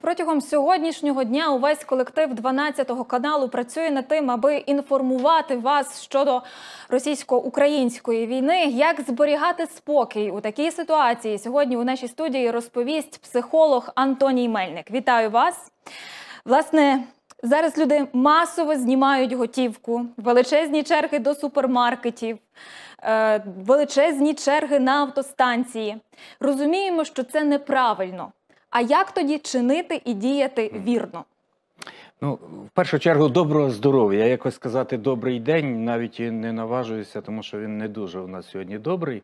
Протягом сьогоднішнього дня увесь колектив 12-го каналу працює над тим, аби інформувати вас щодо російсько-української війни, як зберігати спокій у такій ситуації. Сьогодні у нашій студії розповість психолог Антоній Мельник. Вітаю вас! Власне. Зараз люди масово знімають готівку, величезні черги до супермаркетів, е, величезні черги на автостанції. Розуміємо, що це неправильно. А як тоді чинити і діяти вірно? Ну, в першу чергу, доброго здоров'я. Я якось сказати добрий день, навіть і не наважуюся, тому що він не дуже у нас сьогодні добрий.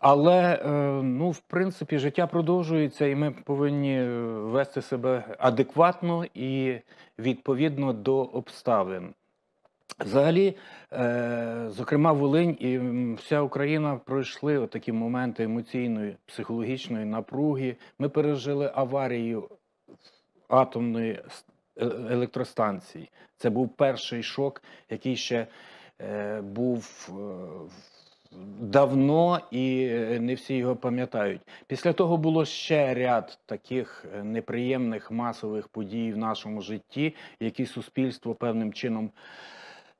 Але е, ну, в принципі, життя продовжується, і ми повинні е, вести себе адекватно і відповідно до обставин. Взагалі, е, зокрема, Волинь і вся Україна пройшли такі моменти емоційної, психологічної напруги. Ми пережили аварію атомної е, електростанції. Це був перший шок, який ще е, був давно і не всі його пам'ятають. Після того було ще ряд таких неприємних масових подій в нашому житті, які суспільство певним чином.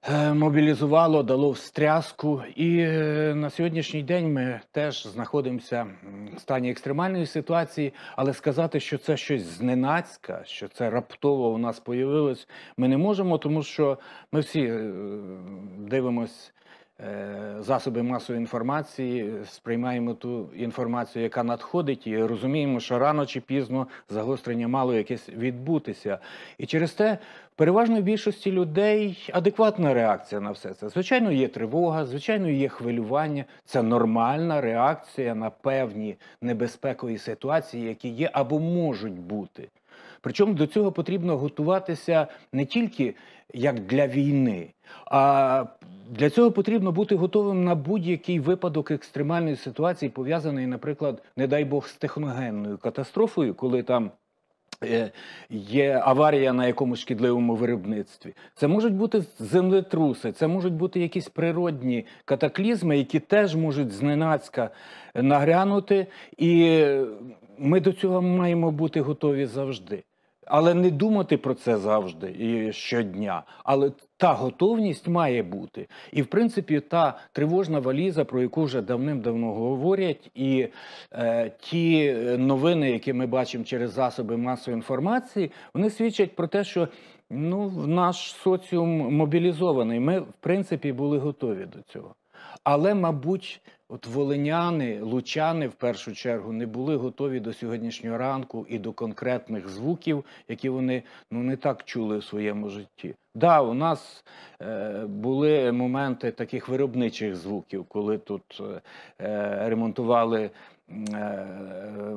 Е, мобілізувало, дало встряску. І е, на сьогоднішній день ми теж знаходимося в стані екстремальної ситуації, але сказати, що це щось зненацька, що це раптово у нас появилось, ми не можемо, тому що ми всі е, дивимось. Е, засоби масової інформації, сприймаємо ту інформацію, яка надходить, і розуміємо, що рано чи пізно загострення мало якесь відбутися. І через те переважно в більшості людей адекватна реакція на все це. Звичайно, є тривога, звичайно, є хвилювання. Це нормальна реакція на певні небезпекові ситуації, які є або можуть бути. Причому до цього потрібно готуватися не тільки як для війни, а для цього потрібно бути готовим на будь-який випадок екстремальної ситуації, пов'язаної, наприклад, не дай Бог, з техногенною катастрофою, коли там е, є аварія на якомусь шкідливому виробництві. Це можуть бути землетруси, це можуть бути якісь природні катаклізми, які теж можуть зненацька нагрянути, і ми до цього маємо бути готові завжди. Але не думати про це завжди і щодня. Але та готовність має бути. І, в принципі, та тривожна валіза, про яку вже давним-давно говорять, і е, ті е, новини, які ми бачимо через засоби масової інформації, вони свідчать про те, що ну, наш соціум мобілізований. Ми, в принципі, були готові до цього. Але, мабуть, От волиняни, лучани в першу чергу не були готові до сьогоднішнього ранку і до конкретних звуків, які вони ну не так чули в своєму житті. Да, у нас е, були моменти таких виробничих звуків, коли тут е, е ремонтували е,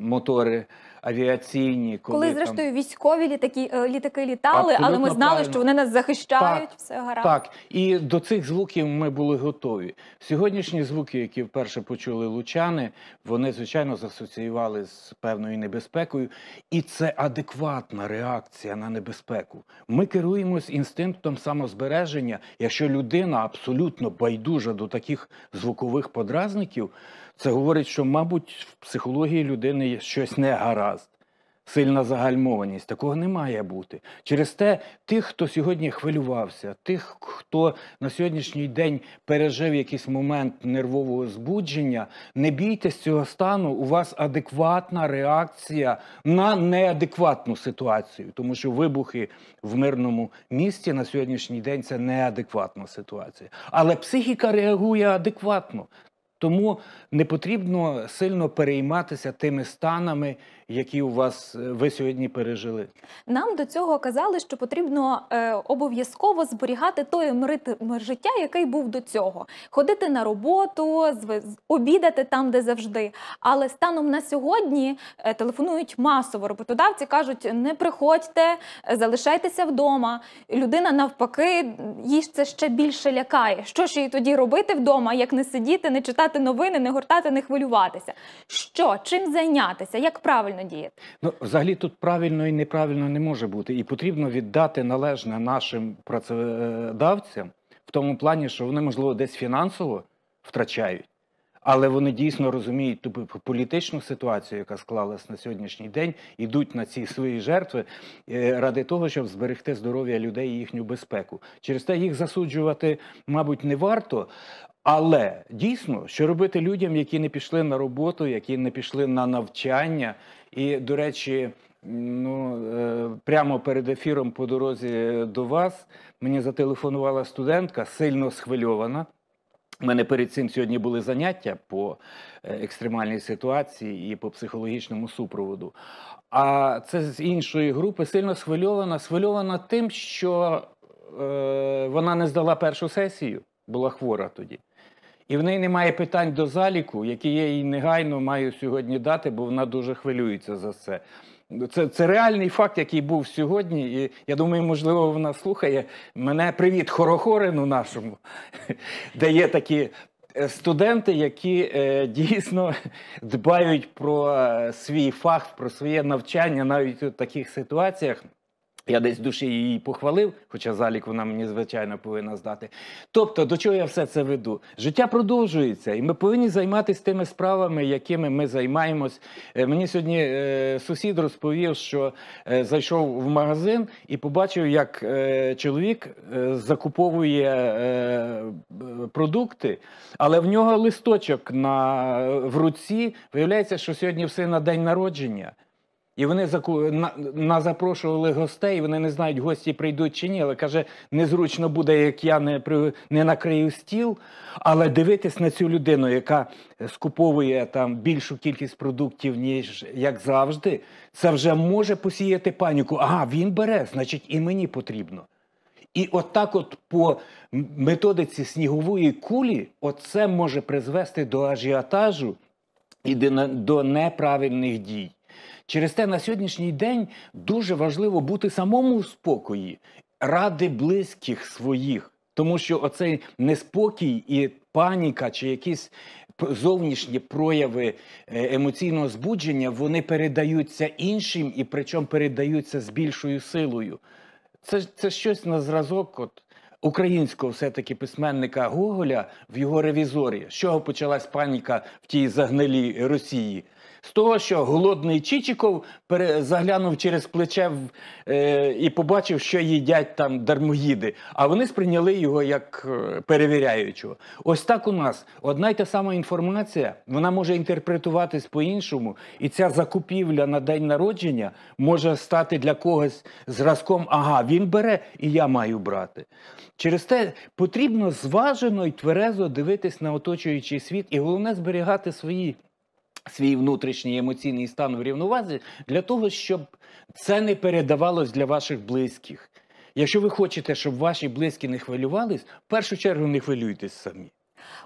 мотори авіаційні, коли, коли зрештою там... військові літаки е, літаки літали, Абсолютно але ми знали, правильно. що вони нас захищають. Так, все гаразд. Так і до цих звуків ми були готові. Сьогоднішні звуки, які вперше почули лучани, вони звичайно засоціювали з певною небезпекою, і це адекватна реакція на небезпеку. Ми керуємось інстинктом самозбереження. Якщо людина абсолютно байдужа до таких звукових подразників, це говорить, що мабуть в психології людини щось не гаразд сильна загальмованість. Такого не має бути. Через те тих, хто сьогодні хвилювався, тих, хто на сьогоднішній день пережив якийсь момент нервового збудження, не бійтесь цього стану. У вас адекватна реакція на неадекватну ситуацію, тому що вибухи в мирному місті на сьогоднішній день це неадекватна ситуація. Але психіка реагує адекватно. Тому не потрібно сильно перейматися тими станами, які у вас е, ви сьогодні пережили? Нам до цього казали, що потрібно е, обов'язково зберігати той ритм життя, який був до цього, ходити на роботу, обідати там, де завжди. Але станом на сьогодні е, телефонують масово. Роботодавці кажуть: не приходьте, залишайтеся вдома. Людина навпаки, їй це ще більше лякає. Що ж їй тоді робити вдома, як не сидіти, не читати новини, не гортати, не хвилюватися? Що чим зайнятися? Як правильно? правильно діяти. Ну взагалі тут правильно і неправильно не може бути, і потрібно віддати належне нашим працедавцям в тому плані, що вони можливо десь фінансово втрачають. Але вони дійсно розуміють ту політичну ситуацію, яка склалась на сьогоднішній день, ідуть на ці свої жертви е, ради того, щоб зберегти здоров'я людей і їхню безпеку. Через те їх засуджувати, мабуть, не варто. Але дійсно, що робити людям, які не пішли на роботу, які не пішли на навчання, і до речі. Ну, е, прямо перед ефіром по дорозі е, до вас мені зателефонувала студентка, сильно схвильована. У мене перед цим сьогодні були заняття по е, екстремальній ситуації і по психологічному супроводу. А це з іншої групи сильно схвильована. Схвильована тим, що е, вона не здала першу сесію, була хвора тоді. І в неї немає питань до заліку, які я їй негайно маю сьогодні дати, бо вона дуже хвилюється за це. Це це реальний факт, який був сьогодні. І я думаю, можливо, вона слухає мене. Привіт, хорохорину нашому, де є такі е, студенти, які е, дійсно дбають про е, свій фах, про своє навчання навіть у таких ситуаціях. Я десь в душі її похвалив, хоча залік вона мені, звичайно, повинна здати. Тобто, до чого я все це веду? Життя продовжується, і ми повинні займатися тими справами, якими ми займаємось. Е, мені сьогодні е, сусід розповів, що е, зайшов в магазин і побачив, як е, чоловік е, закуповує е, продукти, але в нього листочок на, в руці. Виявляється, що сьогодні все на день народження. І вони заку... на... на запрошували гостей. Вони не знають, гості прийдуть чи ні. Але каже, незручно буде, як я не при... не накрию стіл. Але дивитись на цю людину, яка скуповує там більшу кількість продуктів, ніж як завжди, це вже може посіяти паніку. Ага, він бере, значить, і мені потрібно. І отак, от, от по методиці снігової кулі, оце може призвести до ажіотажу і до неправильних дій. Через те на сьогоднішній день дуже важливо бути самому в спокої ради близьких своїх, тому що оцей неспокій і паніка, чи якісь зовнішні прояви е, емоційного збудження, вони передаються іншим і причому передаються з більшою силою. Це це щось на зразок от, українського все-таки письменника Гоголя в його ревізорі, з чого почалась паніка в тій загнилій Росії з того, що голодний Чичиков заглянув через плече в, е, і побачив, що їдять там дармоїди. А вони сприйняли його як е, перевіряючого. Ось так у нас одна й та сама інформація, вона може інтерпретуватись по-іншому, і ця закупівля на день народження може стати для когось зразком. Ага, він бере і я маю брати. Через те потрібно зважено і тверезо дивитись на оточуючий світ, і головне зберігати свої свій внутрішній емоційний стан врівновазі для того, щоб це не передавалось для ваших близьких. Якщо ви хочете, щоб ваші близькі не хвилювались, в першу чергу не хвилюйтесь самі.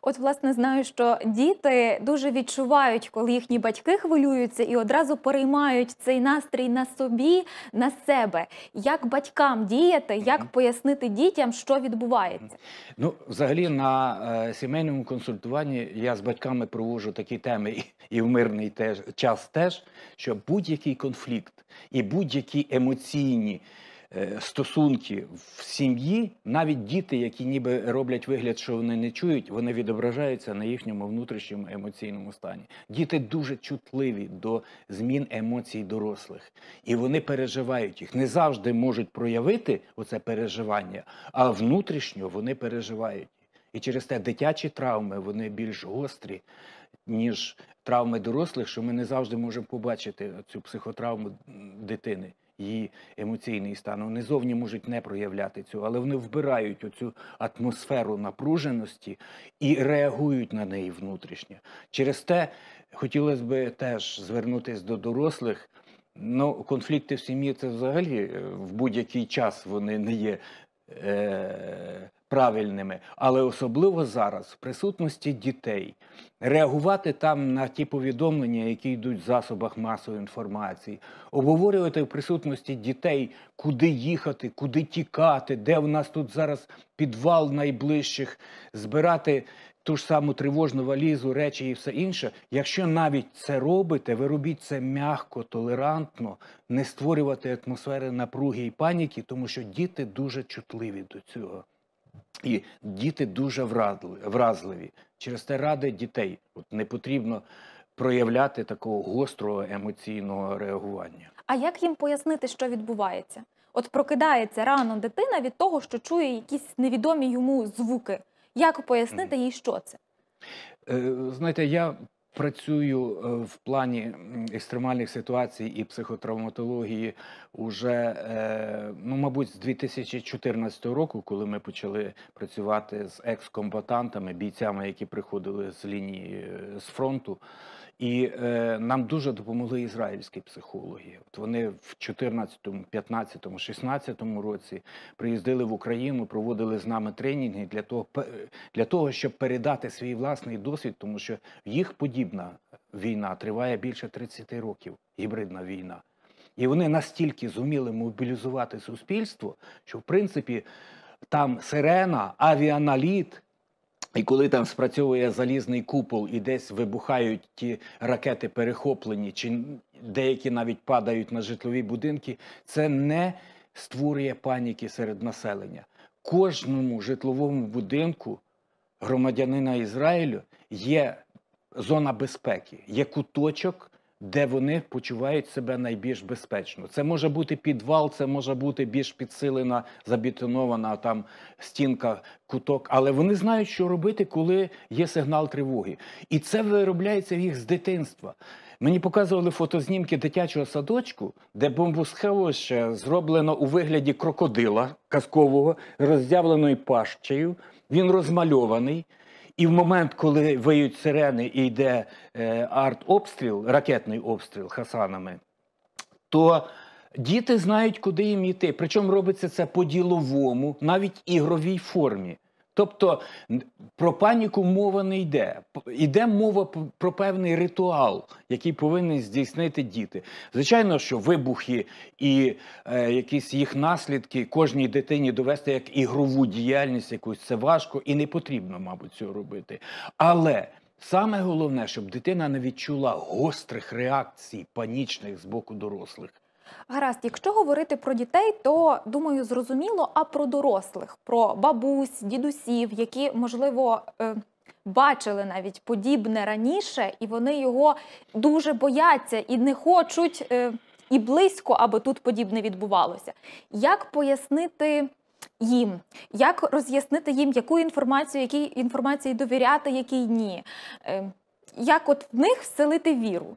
От, власне, знаю, що діти дуже відчувають, коли їхні батьки хвилюються і одразу переймають цей настрій на собі, на себе. Як батькам діяти, як пояснити дітям, що відбувається? Ну, взагалі, на е, сімейному консультуванні я з батьками провожу такі теми і в мирний теж час, теж що будь-який конфлікт і будь-які емоційні. Е, стосунки в сім'ї, навіть діти, які ніби роблять вигляд, що вони не чують, вони відображаються на їхньому внутрішньому емоційному стані. Діти дуже чутливі до змін емоцій дорослих, і вони переживають їх. Не завжди можуть проявити оце переживання, а внутрішньо вони переживають. І через те дитячі травми вони більш гострі, ніж травми дорослих, що ми не завжди можемо побачити цю психотравму дитини її емоційний стан. Вони зовні можуть не проявляти цього, але вони вбирають оцю атмосферу напруженості і реагують на неї внутрішньо. Через те хотілося б теж звернутися до дорослих. Ну, конфлікти в сім'ї це взагалі е, в будь-який час вони не є. Е, правильними, але особливо зараз, в присутності дітей, реагувати там на ті повідомлення, які йдуть в засобах масової інформації, обговорювати в присутності дітей, куди їхати, куди тікати, де в нас тут зараз підвал найближчих, збирати. Ту ж саму тривожну валізу, речі і все інше. Якщо навіть це робите, ви робіть це м'яко, толерантно, не створювати атмосфери напруги і паніки, тому що діти дуже чутливі до цього. І діти дуже вразливі. Через те ради дітей От не потрібно проявляти такого гострого емоційного реагування. А як їм пояснити, що відбувається? От прокидається рано дитина від того, що чує якісь невідомі йому звуки. Як пояснити їй, що це? Е, знаєте, я Працюю е, в плані екстремальних ситуацій і психотравматології уже, е, ну мабуть, з 2014 року, коли ми почали працювати з екс-комбатантами, бійцями, які приходили з лінії е, з фронту. І е, нам дуже допомогли ізраїльські психологи. От вони в 14, 15, 16 році приїздили в Україну, проводили з нами тренінги для того, для того, щоб передати свій власний досвід, тому що їх подібна війна триває більше 30 років. Гібридна війна. І вони настільки зуміли мобілізувати суспільство, що в принципі там сирена, авіаналіт і коли там спрацьовує залізний купол і десь вибухають ті ракети перехоплені, чи деякі навіть падають на житлові будинки, це не створює паніки серед населення. Кожному житловому будинку громадянина Ізраїлю є зона безпеки, є куточок де вони почувають себе найбільш безпечно. Це може бути підвал, це може бути більш підсилена, забітонована там стінка, куток, але вони знають, що робити, коли є сигнал тривоги. І це виробляється в їх з дитинства. Мені показували фотознімки дитячого садочку, де бомбосховище зроблено у вигляді крокодила казкового, роздявленою пащею. Він розмальований. І в момент, коли виють сирени і йде е, артобстріл, ракетний обстріл хасанами, то діти знають, куди їм йти. Причому робиться це по-діловому, навіть ігровій формі. Тобто про паніку мова не йде. Іде мова про певний ритуал, який повинні здійснити діти. Звичайно, що вибухи і е, якісь їх наслідки кожній дитині довести як ігрову діяльність, якусь це важко і не потрібно, мабуть, цього робити. Але саме головне, щоб дитина не відчула гострих реакцій, панічних з боку дорослих. Гаразд, якщо говорити про дітей, то думаю, зрозуміло, а про дорослих, про бабусь, дідусів, які можливо. Е, бачили навіть подібне раніше, і вони його дуже бояться і не хочуть е, і близько, аби тут подібне відбувалося. Як пояснити їм, як роз'яснити їм, яку інформацію, якій інформації довіряти, якій ні? Е, як от в них вселити віру?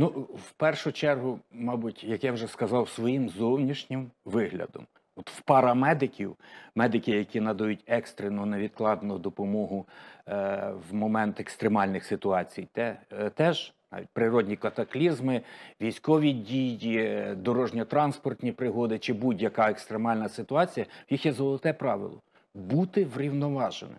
Ну, в першу чергу, мабуть, як я вже сказав, своїм зовнішнім виглядом. От в парамедиків, медики, які надають екстрену невідкладну допомогу е, в момент екстремальних ситуацій, те, е, теж навіть природні катаклізми, військові дії, е, дорожньо-транспортні пригоди чи будь-яка екстремальна ситуація, в їх є золоте правило бути врівноваженим.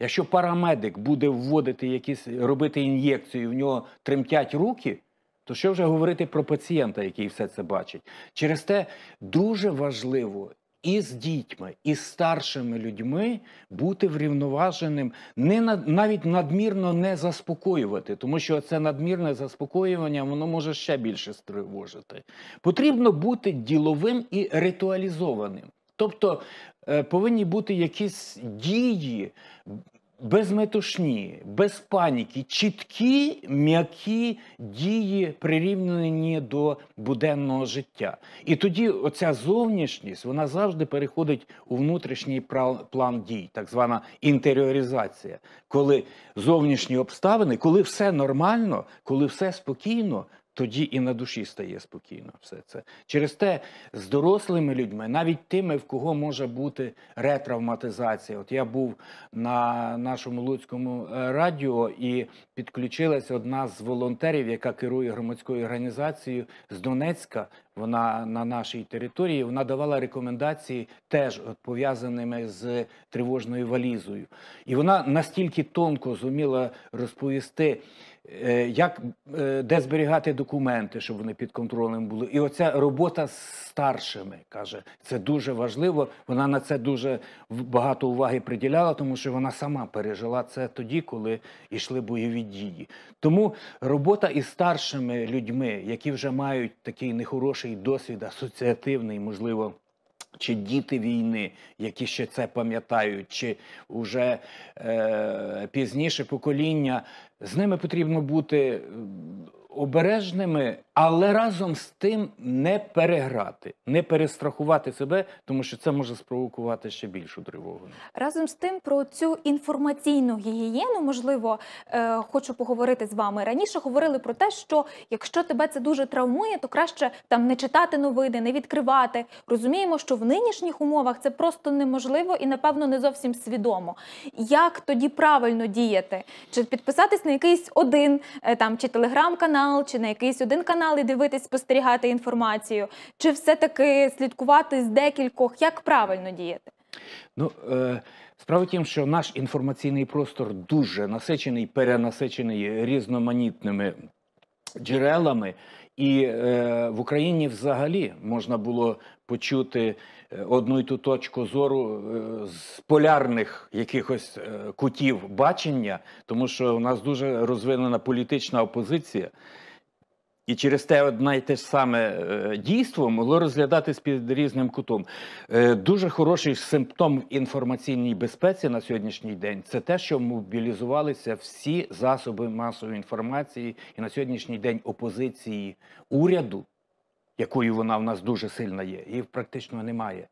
Якщо парамедик буде вводити якісь робити ін'єкцію, в нього тремтять руки. То що вже говорити про пацієнта, який все це бачить? Через те дуже важливо і з дітьми, і з старшими людьми бути врівноваженим, не над, навіть надмірно не заспокоювати, тому що це надмірне заспокоювання воно може ще більше стривожити. Потрібно бути діловим і ритуалізованим. Тобто е, повинні бути якісь дії, безметушні, без паніки, чіткі м'які дії прирівнені до буденного життя. І тоді оця зовнішність вона завжди переходить у внутрішній план дій, так звана інтеріоризація, коли зовнішні обставини, коли все нормально, коли все спокійно, тоді і на душі стає спокійно все це. Через те з дорослими людьми, навіть тими, в кого може бути ретравматизація. От я був на нашому Луцькому е, радіо і підключилась одна з волонтерів, яка керує громадською організацією з Донецька вона на нашій території, вона давала рекомендації, теж пов'язаними з тривожною валізою, і вона настільки тонко зуміла розповісти. Е, як е, де зберігати документи, щоб вони під контролем були, і оця робота з старшими каже, це дуже важливо. Вона на це дуже багато уваги приділяла, тому що вона сама пережила це тоді, коли йшли бойові дії. Тому робота із старшими людьми, які вже мають такий нехороший перший досвід асоціативний, можливо. Чи діти війни, які ще це пам'ятають, чи вже е, пізніше покоління, з ними потрібно бути обережними але разом з тим не переграти, не перестрахувати себе, тому що це може спровокувати ще більшу тривогу. Разом з тим про цю інформаційну гігієну можливо е, хочу поговорити з вами. Раніше говорили про те, що якщо тебе це дуже травмує, то краще там не читати новини, не відкривати. Розуміємо, що в нинішніх умовах це просто неможливо і напевно не зовсім свідомо. Як тоді правильно діяти? Чи підписатись на якийсь один е, там чи телеграм-канал, чи на якийсь один канал? канали дивитись, спостерігати інформацію, чи все-таки слідкувати з декількох, як правильно діяти? Ну, е, справа в тім, що наш інформаційний простор дуже насичений, перенасичений різноманітними джерелами. І е, в Україні взагалі можна було почути е, одну і ту точку зору е, з полярних якихось е, кутів бачення, тому що у нас дуже розвинена політична опозиція. І через те одне і те ж саме е, дійство могло розглядатись під різним кутом. Е, дуже хороший симптом інформаційній безпеці на сьогоднішній день це те, що мобілізувалися всі засоби масової інформації, і на сьогоднішній день опозиції уряду, якою вона в нас дуже сильна є, її практично немає.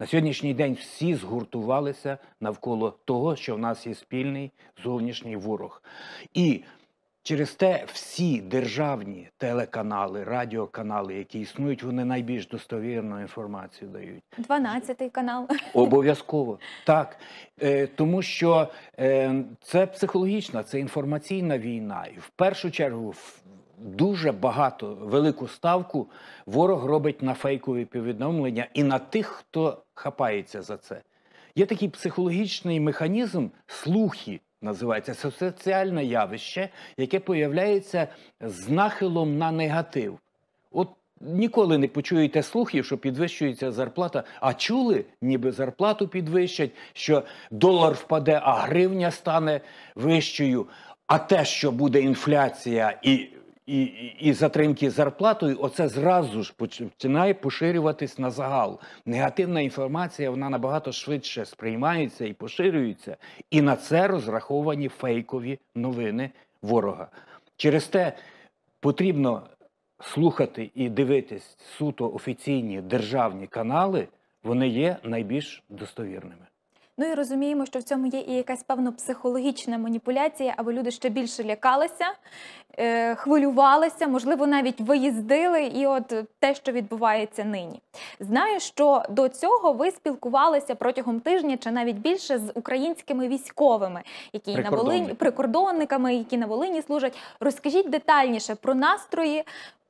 На сьогоднішній день всі згуртувалися навколо того, що в нас є спільний зовнішній ворог. І Через те всі державні телеканали, радіоканали, які існують, вони найбільш достовірну інформацію дають. 12-й канал обов'язково так, е, тому що е, це психологічна, це інформаційна війна, і в першу чергу дуже багато велику ставку ворог робить на фейкові повідомлення і на тих, хто хапається за це. Є такий психологічний механізм слухи називається це соціальне явище, яке появляється з нахилом на негатив. От ніколи не почуєте слухів, що підвищується зарплата. А чули, ніби зарплату підвищать, що долар впаде, а гривня стане вищою. А те, що буде інфляція і і і затримки зарплатою, оце зразу ж починає поширюватись на загал. Негативна інформація вона набагато швидше сприймається і поширюється, і на це розраховані фейкові новини ворога. Через те потрібно слухати і дивитись суто офіційні державні канали, вони є найбільш достовірними. Ну і розуміємо, що в цьому є і якась певно психологічна маніпуляція, аби люди ще більше лякалися, е, хвилювалися, можливо, навіть виїздили. І от те, що відбувається нині, знаю, що до цього ви спілкувалися протягом тижня чи навіть більше з українськими військовими, які на Волині прикордонниками, які на Волині служать. Розкажіть детальніше про настрої.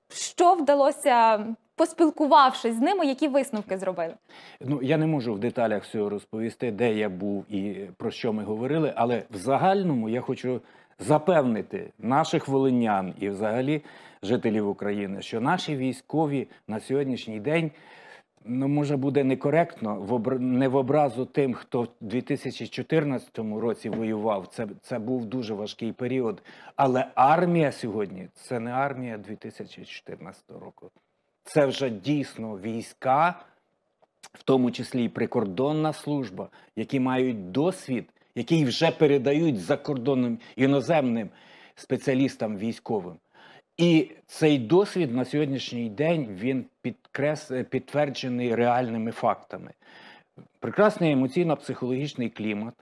Що вдалося поспілкувавшись з ними, які висновки зробили? Ну я не можу в деталях всього розповісти, де я був і про що ми говорили, але в загальному я хочу запевнити наших волинян і, взагалі, жителів України, що наші військові на сьогоднішній день. Ну, може, буде некоректно в обр... не в образу тим, хто в 2014 році воював. Це це був дуже важкий період. Але армія сьогодні це не армія 2014 року це вже дійсно війська, в тому числі і прикордонна служба, які мають досвід, який вже передають закордонним іноземним спеціалістам військовим. І цей досвід на сьогоднішній день він підкрес підтверджений реальними фактами. Прекрасний емоційно-психологічний клімат.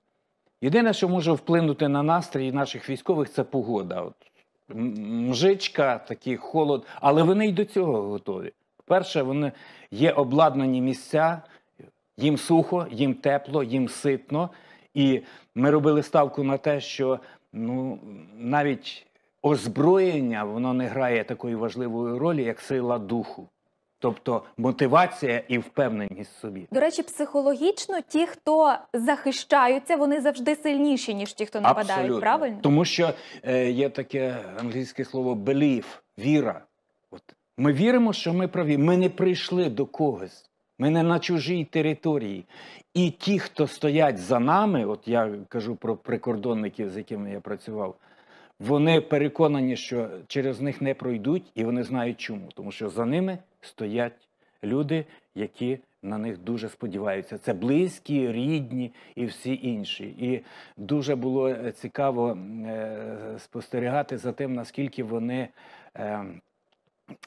Єдине, що може вплинути на настрій наших військових, це погода. От мжичка, такий холод, але вони й до цього готові. по Перше, вони є обладнані місця, їм сухо, їм тепло, їм ситно. І ми робили ставку на те, що ну, навіть озброєння воно не грає такої важливої ролі, як сила духу. Тобто мотивація і впевненість в собі до речі, психологічно ті, хто захищаються, вони завжди сильніші ніж ті, хто нападають. Абсолютно. Правильно, тому що е, є таке англійське слово belief, віра. От ми віримо, що ми праві. Ми не прийшли до когось. Ми не на чужій території. І ті, хто стоять за нами, от я кажу про прикордонників, з якими я працював. Вони переконані, що через них не пройдуть, і вони знають чому, тому що за ними стоять люди, які на них дуже сподіваються. Це близькі, рідні і всі інші. І дуже було е, цікаво е, спостерігати за тим, наскільки вони ем,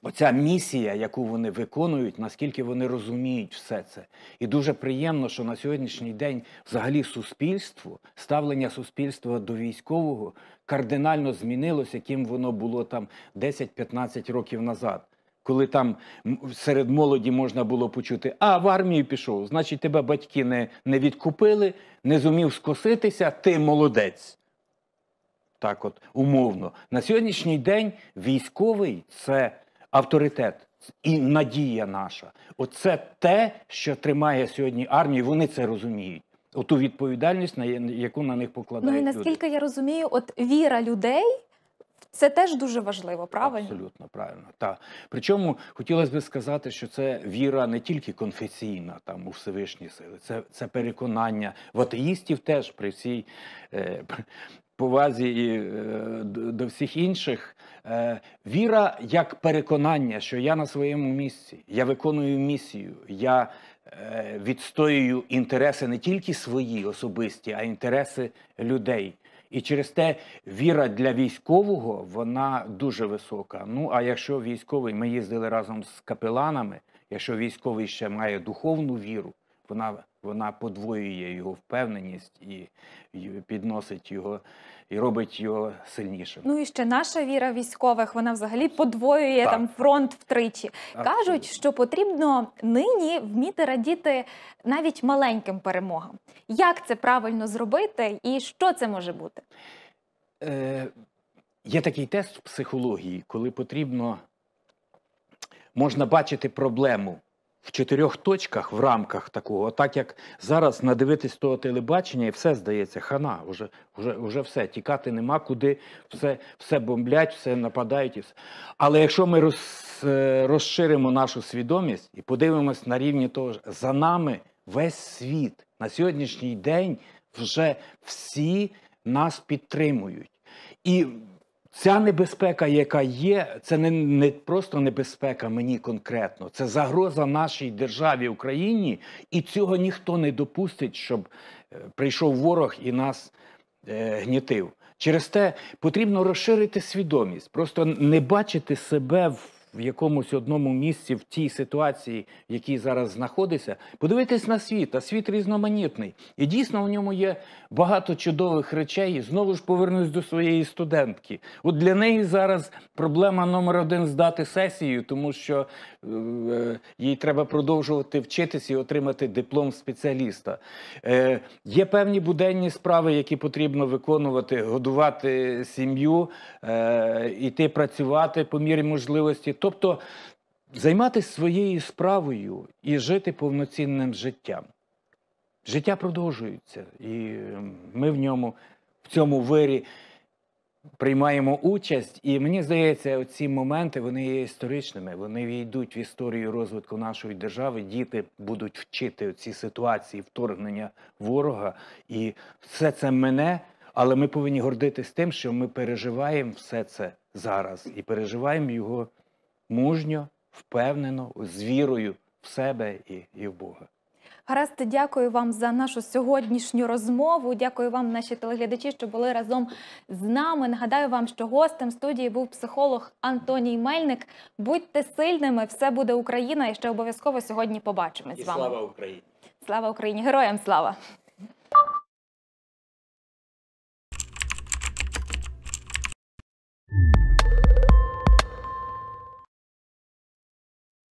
оця місія, яку вони виконують, наскільки вони розуміють все це. І дуже приємно, що на сьогоднішній день взагалі суспільство, ставлення суспільства до військового кардинально змінилося, яким воно було там 10-15 років назад. Коли там серед молоді можна було почути, а в армію пішов, значить, тебе батьки не не відкупили, не зумів скоситися, ти молодець. Так от, умовно. На сьогоднішній день військовий це авторитет і надія наша. Оце те, що тримає сьогодні армію. Вони це розуміють. Оту відповідальність, на яку на них покладають Ну і наскільки люди. я розумію, от віра людей. Це теж дуже важливо, правильно? Абсолютно правильно. так. Причому хотілося би сказати, що це віра не тільки конфесійна, там у Всевишні сили, це це переконання в атеїстів теж при всій е, повазі і е, до всіх інших. Е, віра як переконання, що я на своєму місці, я виконую місію, я е, відстоюю інтереси не тільки свої особисті, а інтереси людей. І через те віра для військового вона дуже висока. Ну а якщо військовий, ми їздили разом з капеланами, якщо військовий ще має духовну віру, вона вона подвоює його впевненість і підносить його і робить його сильнішим. Ну і ще наша віра військових вона взагалі подвоює так. там фронт втричі. Абсолютно. Кажуть, що потрібно нині вміти радіти навіть маленьким перемогам. Як це правильно зробити, і що це може бути? Е, Є такий тест в психології, коли потрібно можна бачити проблему в чотирьох точках в рамках такого, так як зараз надивитись того телебачення, і все здається, хана, вже вже, вже все. Тікати нема куди, все все бомблять, все нападають. І все. Але якщо ми роз, е, розширимо нашу свідомість і подивимось на рівні того, ж, за нами весь світ на сьогоднішній день вже всі нас підтримують. І Ця небезпека, яка є, це не не просто небезпека мені конкретно, це загроза нашій державі Україні, і цього ніхто не допустить, щоб е, прийшов ворог і нас е, гнітив. Через те потрібно розширити свідомість, просто не бачити себе в в якомусь одному місці в тій ситуації, в якій зараз знаходиться, подивитись на світ, а світ різноманітний. І дійсно в ньому є багато чудових речей. І Знову ж повернусь до своєї студентки. От для неї зараз проблема номер один здати сесію, тому що е, е, їй треба продовжувати вчитись і отримати диплом спеціаліста. Е, Є певні буденні справи, які потрібно виконувати, годувати сім'ю, е, іти працювати по мірі можливості. Тобто займатися своєю справою і жити повноцінним життям. Життя продовжується, і ем, ми в ньому, в цьому вирі приймаємо участь. І мені здається, ці моменти вони є історичними. Вони війдуть в історію розвитку нашої держави. Діти будуть вчити ці ситуації вторгнення ворога. І все це мене, але ми повинні гордитись тим, що ми переживаємо все це зараз і переживаємо його мужньо, впевнено, з вірою в себе і, і в Бога. Гаразд, дякую вам за нашу сьогоднішню розмову. Дякую вам, наші телеглядачі, що були разом з нами. Нагадаю вам, що гостем студії був психолог Антоній Мельник. Будьте сильними, все буде Україна, і ще обов'язково сьогодні побачимось. І з вами. Слава Україні! Слава Україні! Героям слава! you